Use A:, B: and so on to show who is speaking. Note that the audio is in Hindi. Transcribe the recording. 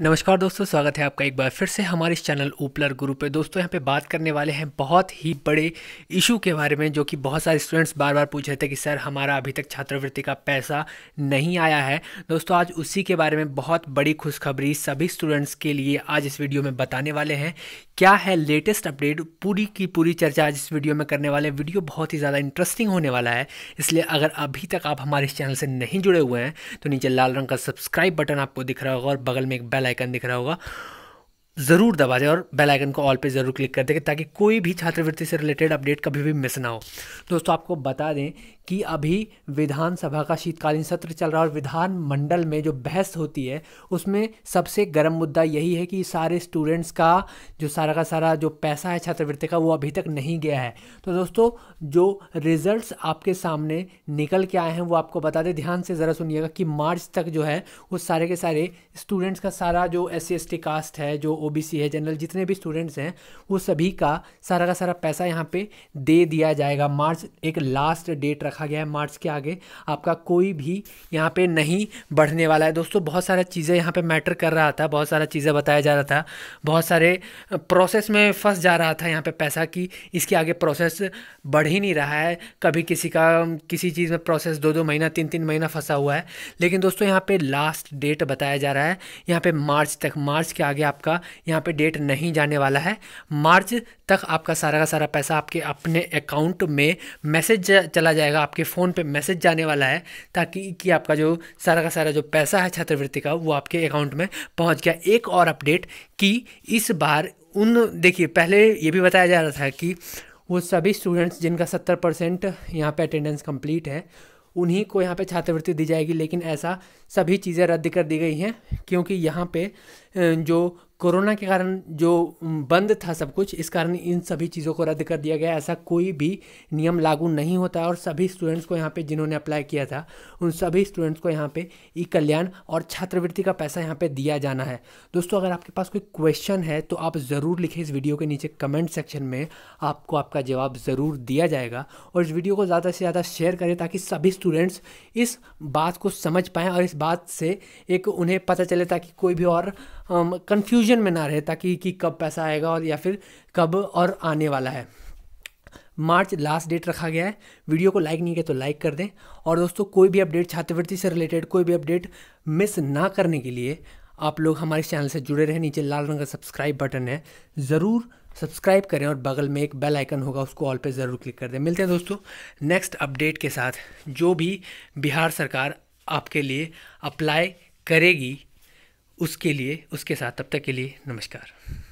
A: नमस्कार दोस्तों स्वागत है आपका एक बार फिर से हमारे इस चैनल ऊपलर गुरु पे दोस्तों यहाँ पे बात करने वाले हैं बहुत ही बड़े इशू के बारे में जो कि बहुत सारे स्टूडेंट्स बार बार पूछ रहे थे कि सर हमारा अभी तक छात्रवृत्ति का पैसा नहीं आया है दोस्तों आज उसी के बारे में बहुत बड़ी खुशखबरी सभी स्टूडेंट्स के लिए आज इस वीडियो में बताने वाले हैं क्या है लेटेस्ट अपडेट पूरी की पूरी चर्चा आज इस वीडियो में करने वाले वीडियो बहुत ही ज़्यादा इंटरेस्टिंग होने वाला है इसलिए अगर अभी तक आप हमारे इस चैनल से नहीं जुड़े हुए हैं तो नीचे लाल रंग का सब्सक्राइब बटन आपको दिख रहा होगा और बगल में एक बेल आइकन दिख रहा होगा ज़रूर दबा दें और बेल आइकन को ऑल पे ज़रूर क्लिक कर दें ताकि कोई भी छात्रवृत्ति से रिलेटेड अपडेट कभी भी मिस ना हो दोस्तों आपको बता दें कि अभी विधानसभा का शीतकालीन सत्र चल रहा है और विधानमंडल में जो बहस होती है उसमें सबसे गर्म मुद्दा यही है कि सारे स्टूडेंट्स का जो सारा का सारा जो पैसा है छात्रवृत्ति का वो अभी तक नहीं गया है तो दोस्तों जो रिजल्ट्स आपके सामने निकल के आए हैं वो आपको बता दें ध्यान से ज़रा सुनिएगा कि मार्च तक जो है वो सारे के सारे स्टूडेंट्स का सारा जो एस सी कास्ट है जो ओ ओबीसी है जनरल जितने भी स्टूडेंट्स हैं वो सभी का सारा का सारा पैसा यहाँ पे दे दिया जाएगा मार्च एक लास्ट डेट रखा गया है मार्च के आगे आपका कोई भी यहाँ पे नहीं बढ़ने वाला है दोस्तों बहुत सारा चीज़ें यहाँ पे मैटर कर रहा था बहुत सारा चीज़ें बताया जा रहा था बहुत सारे प्रोसेस में फंस जा रहा था यहाँ पर पैसा कि इसके आगे प्रोसेस बढ़ ही नहीं रहा है कभी किसी का किसी चीज़ में प्रोसेस दो दो महीना तीन तीन महीना फंसा हुआ है लेकिन दोस्तों यहाँ पे लास्ट डेट बताया जा रहा है यहाँ पे मार्च तक मार्च के आगे आपका यहाँ पे डेट नहीं जाने वाला है मार्च तक आपका सारा का सारा पैसा आपके अपने अकाउंट में मैसेज चला जाएगा आपके फ़ोन पे मैसेज जाने वाला है ताकि कि आपका जो सारा का सारा जो पैसा है छात्रवृत्ति का वो आपके अकाउंट में पहुँच गया एक और अपडेट कि इस बार उन देखिए पहले ये भी बताया जा रहा था कि वो सभी स्टूडेंट्स जिनका सत्तर परसेंट यहाँ पर अटेंडेंस कम्प्लीट है उन्हीं को यहाँ पे छात्रवृत्ति दी जाएगी लेकिन ऐसा सभी चीज़ें रद्द कर दी गई हैं क्योंकि यहाँ पे जो कोरोना के कारण जो बंद था सब कुछ इस कारण इन सभी चीज़ों को रद्द कर दिया गया ऐसा कोई भी नियम लागू नहीं होता और सभी स्टूडेंट्स को यहाँ पे जिन्होंने अप्लाई किया था उन सभी स्टूडेंट्स को यहाँ पे ई कल्याण और छात्रवृत्ति का पैसा यहाँ पे दिया जाना है दोस्तों अगर आपके पास कोई क्वेश्चन है तो आप ज़रूर लिखें इस वीडियो के नीचे कमेंट सेक्शन में आपको आपका जवाब ज़रूर दिया जाएगा और इस वीडियो को ज़्यादा से ज़्यादा शेयर करें ताकि सभी स्टूडेंट्स इस बात को समझ पाएँ और इस बात से एक उन्हें पता चले ताकि कोई भी और कन्फ्यूज कन्फ्यूजन में ना रहे ताकि कि कब पैसा आएगा और या फिर कब और आने वाला है मार्च लास्ट डेट रखा गया है वीडियो को लाइक नहीं किया तो लाइक कर दें और दोस्तों कोई भी अपडेट छात्रवृत्ति से रिलेटेड कोई भी अपडेट मिस ना करने के लिए आप लोग हमारे चैनल से जुड़े रहें नीचे लाल रंग का सब्सक्राइब बटन है ज़रूर सब्सक्राइब करें और बगल में एक बेल आइकन होगा उसको ऑल पे ज़रूर क्लिक कर दें मिलते हैं दोस्तों नेक्स्ट अपडेट के साथ जो भी बिहार सरकार आपके लिए अप्लाई करेगी उसके लिए उसके साथ तब तक के लिए नमस्कार